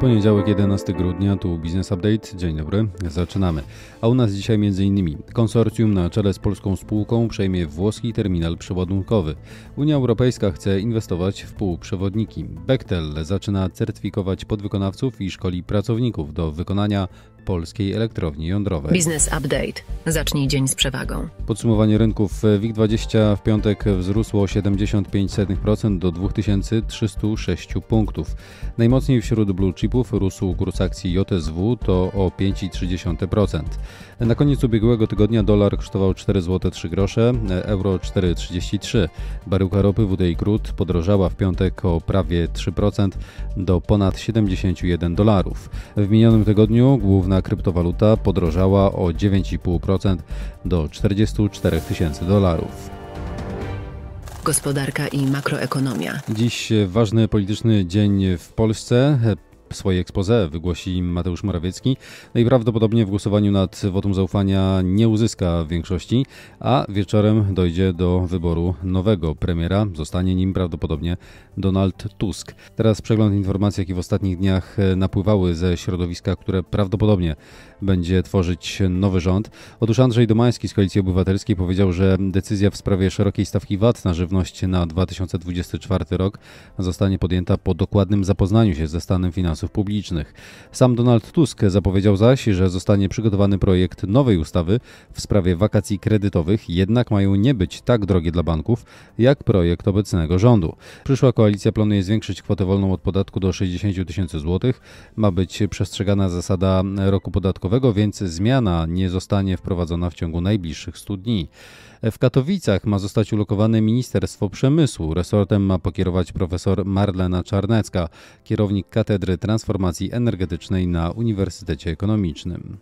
Poniedziałek 11 grudnia, tu Business Update. Dzień dobry, zaczynamy. A u nas dzisiaj m.in. konsorcjum na czele z polską spółką przejmie włoski terminal przeładunkowy. Unia Europejska chce inwestować w półprzewodniki. Bechtel zaczyna certyfikować podwykonawców i szkoli pracowników do wykonania polskiej elektrowni jądrowej. Business Update. Zacznij dzień z przewagą. Podsumowanie rynków. WIG20 w piątek wzrosło o do 2306 punktów. Najmocniej wśród blue chipów rósł kurs akcji JSW to o 5,3%. Na koniec ubiegłego tygodnia dolar kosztował 4 ,3 zł 3 grosze, euro 4,33. Baryłka ropy WTI Crude podrożała w piątek o prawie 3% do ponad 71 dolarów. W minionym tygodniu główna wyceniona kryptowaluta podrożała o 9,5% do 44 tysięcy dolarów gospodarka i makroekonomia. Dziś ważny polityczny dzień w Polsce swoje expose wygłosi Mateusz Morawiecki. Najprawdopodobniej no w głosowaniu nad wotum zaufania nie uzyska większości, a wieczorem dojdzie do wyboru nowego premiera. Zostanie nim prawdopodobnie Donald Tusk. Teraz przegląd informacji, jakie w ostatnich dniach e, napływały ze środowiska, które prawdopodobnie będzie tworzyć nowy rząd. Otóż Andrzej Domański z Koalicji Obywatelskiej powiedział, że decyzja w sprawie szerokiej stawki VAT na żywność na 2024 rok zostanie podjęta po dokładnym zapoznaniu się ze stanem finansów publicznych. Sam Donald Tusk zapowiedział zaś, że zostanie przygotowany projekt nowej ustawy w sprawie wakacji kredytowych, jednak mają nie być tak drogie dla banków, jak projekt obecnego rządu. Przyszła koalicja planuje zwiększyć kwotę wolną od podatku do 60 tysięcy złotych. Ma być przestrzegana zasada roku podatkowego podatkowego, więc zmiana nie zostanie wprowadzona w ciągu najbliższych 100 dni. W Katowicach ma zostać ulokowane Ministerstwo Przemysłu. Resortem ma pokierować profesor Marlena Czarnecka, kierownik Katedry Transformacji Energetycznej na Uniwersytecie Ekonomicznym.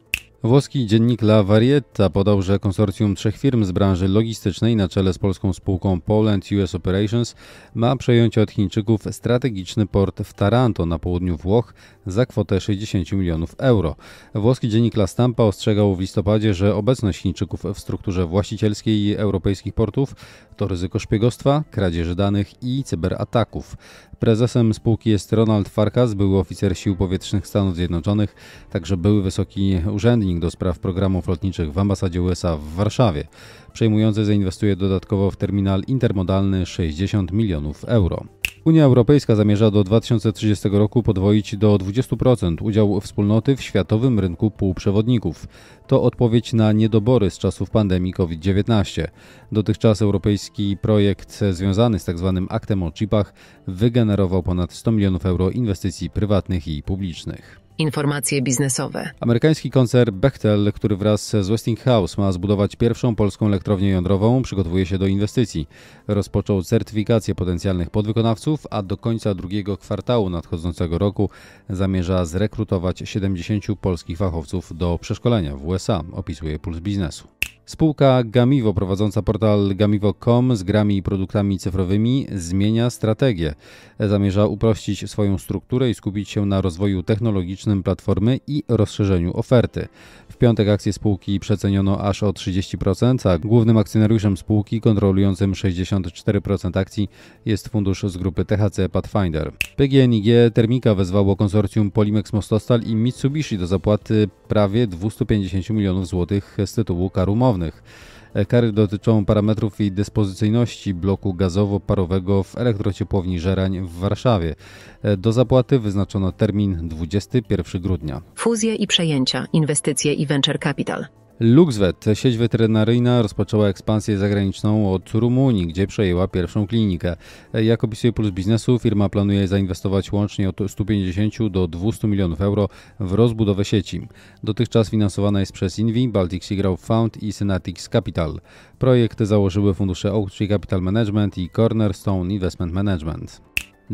Włoski dziennik La Varietta podał, że konsorcjum trzech firm z branży logistycznej na czele z polską spółką Poland US Operations ma przejąć od Chińczyków strategiczny port w Taranto na południu Włoch za kwotę 60 milionów euro. Włoski dziennik La Stampa ostrzegał w listopadzie, że obecność Chińczyków w strukturze właścicielskiej europejskich portów to ryzyko szpiegostwa, kradzieży danych i cyberataków. Prezesem spółki jest Ronald Farkas, były oficer Sił Powietrznych Stanów Zjednoczonych, także były wysoki urzędnik do spraw programów lotniczych w ambasadzie USA w Warszawie. Przejmujący zainwestuje dodatkowo w terminal intermodalny 60 milionów euro. Unia Europejska zamierza do 2030 roku podwoić do 20% udział wspólnoty w światowym rynku półprzewodników. To odpowiedź na niedobory z czasów pandemii COVID-19. Dotychczas europejski projekt związany z tzw. Tak aktem o chipach wygenerował ponad 100 milionów euro inwestycji prywatnych i publicznych. Informacje biznesowe. Amerykański koncern Bechtel, który wraz z Westinghouse ma zbudować pierwszą polską elektrownię jądrową, przygotowuje się do inwestycji. Rozpoczął certyfikację potencjalnych podwykonawców, a do końca drugiego kwartału nadchodzącego roku zamierza zrekrutować 70 polskich fachowców do przeszkolenia w USA, opisuje Puls Biznesu. Spółka Gamivo, prowadząca portal gamivo.com z grami i produktami cyfrowymi, zmienia strategię. Zamierza uprościć swoją strukturę i skupić się na rozwoju technologicznym platformy i rozszerzeniu oferty. W piątek akcje spółki przeceniono aż o 30%, a głównym akcjonariuszem spółki kontrolującym 64% akcji jest fundusz z grupy THC Pathfinder. PGNiG Termika wezwało konsorcjum Polimex Mostostal i Mitsubishi do zapłaty prawie 250 milionów złotych z tytułu kar E, kary dotyczą parametrów i dyspozycyjności bloku gazowo-parowego w elektrociepłowni Żerań w Warszawie. E, do zapłaty wyznaczono termin 21 grudnia. Fuzje i przejęcia, inwestycje i venture capital. LuxVet, sieć weterynaryjna, rozpoczęła ekspansję zagraniczną od Rumunii, gdzie przejęła pierwszą klinikę. Jak opisuje Plus Biznesu, firma planuje zainwestować łącznie od 150 do 200 milionów euro w rozbudowę sieci. Dotychczas finansowana jest przez Invi, Baltic Sea Growth Fund i Synatics Capital. Projekt założyły fundusze Oak Tree Capital Management i Cornerstone Investment Management.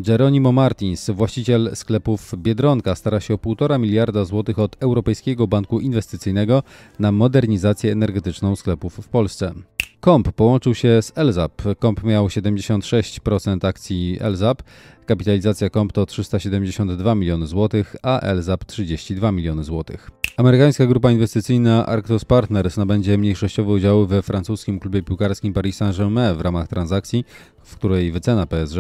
Jeronimo Martins, właściciel sklepów Biedronka, stara się o 1,5 miliarda złotych od Europejskiego Banku Inwestycyjnego na modernizację energetyczną sklepów w Polsce. Komp połączył się z Elzap. Komp miał 76% akcji Elzap. Kapitalizacja Komp to 372 miliony złotych, a Elzap 32 miliony złotych. Amerykańska grupa inwestycyjna Arctos Partners nabędzie mniejszościowe udziały we francuskim klubie piłkarskim Paris Saint-Germain w ramach transakcji, w której wycena PSG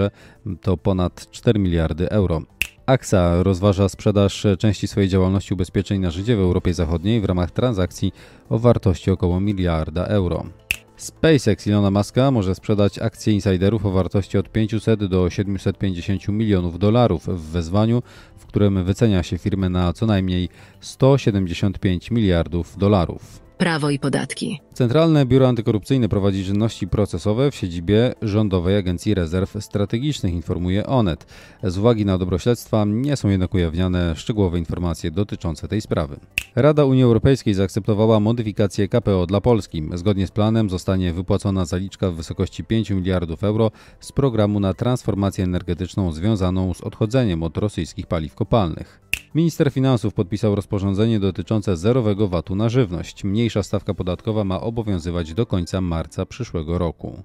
to ponad 4 miliardy euro. AXA rozważa sprzedaż części swojej działalności ubezpieczeń na życie w Europie Zachodniej w ramach transakcji o wartości około miliarda euro. SpaceX Ilona Maska może sprzedać akcje insiderów o wartości od 500 do 750 milionów dolarów w wezwaniu, w którym wycenia się firmę na co najmniej 175 miliardów dolarów prawo i podatki. Centralne Biuro Antykorupcyjne prowadzi czynności procesowe w siedzibie Rządowej Agencji Rezerw Strategicznych, informuje ONET. Z uwagi na dobro śledztwa nie są jednak ujawniane szczegółowe informacje dotyczące tej sprawy. Rada Unii Europejskiej zaakceptowała modyfikację KPO dla Polski. Zgodnie z planem zostanie wypłacona zaliczka w wysokości 5 miliardów euro z programu na transformację energetyczną związaną z odchodzeniem od rosyjskich paliw kopalnych. Minister Finansów podpisał rozporządzenie dotyczące zerowego VAT-u na żywność. Mniejsza stawka podatkowa ma obowiązywać do końca marca przyszłego roku.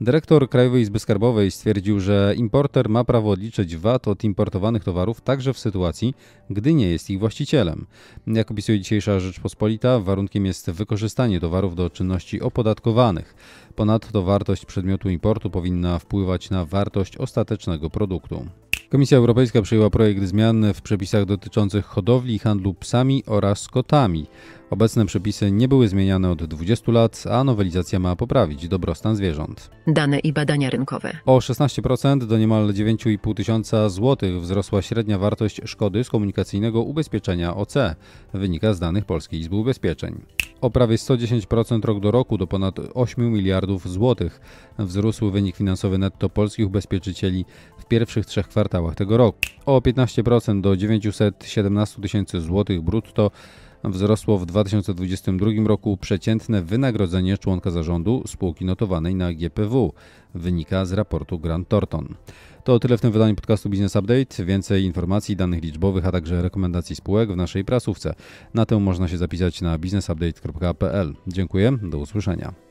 Dyrektor Krajowej Izby Skarbowej stwierdził, że importer ma prawo odliczyć VAT od importowanych towarów także w sytuacji, gdy nie jest ich właścicielem. Jak opisuje dzisiejsza Rzeczpospolita, warunkiem jest wykorzystanie towarów do czynności opodatkowanych. Ponadto wartość przedmiotu importu powinna wpływać na wartość ostatecznego produktu. Komisja Europejska przyjęła projekt zmian w przepisach dotyczących hodowli i handlu psami oraz kotami. Obecne przepisy nie były zmieniane od 20 lat, a nowelizacja ma poprawić dobrostan zwierząt. Dane i badania rynkowe. O 16% do niemal 9,5 tysiąca złotych wzrosła średnia wartość szkody z komunikacyjnego ubezpieczenia OC. Wynika z danych Polskiej Izby Ubezpieczeń o prawie 110% rok do roku do ponad 8 miliardów złotych. Wzrósł wynik finansowy netto polskich ubezpieczycieli w pierwszych trzech kwartałach tego roku. O 15% do 917 tysięcy złotych brutto wzrosło w 2022 roku przeciętne wynagrodzenie członka zarządu spółki notowanej na GPW. Wynika z raportu Grant Thornton. To tyle w tym wydaniu podcastu Business Update. Więcej informacji, danych liczbowych, a także rekomendacji spółek w naszej prasówce. Na tę można się zapisać na businessupdate.pl. Dziękuję, do usłyszenia.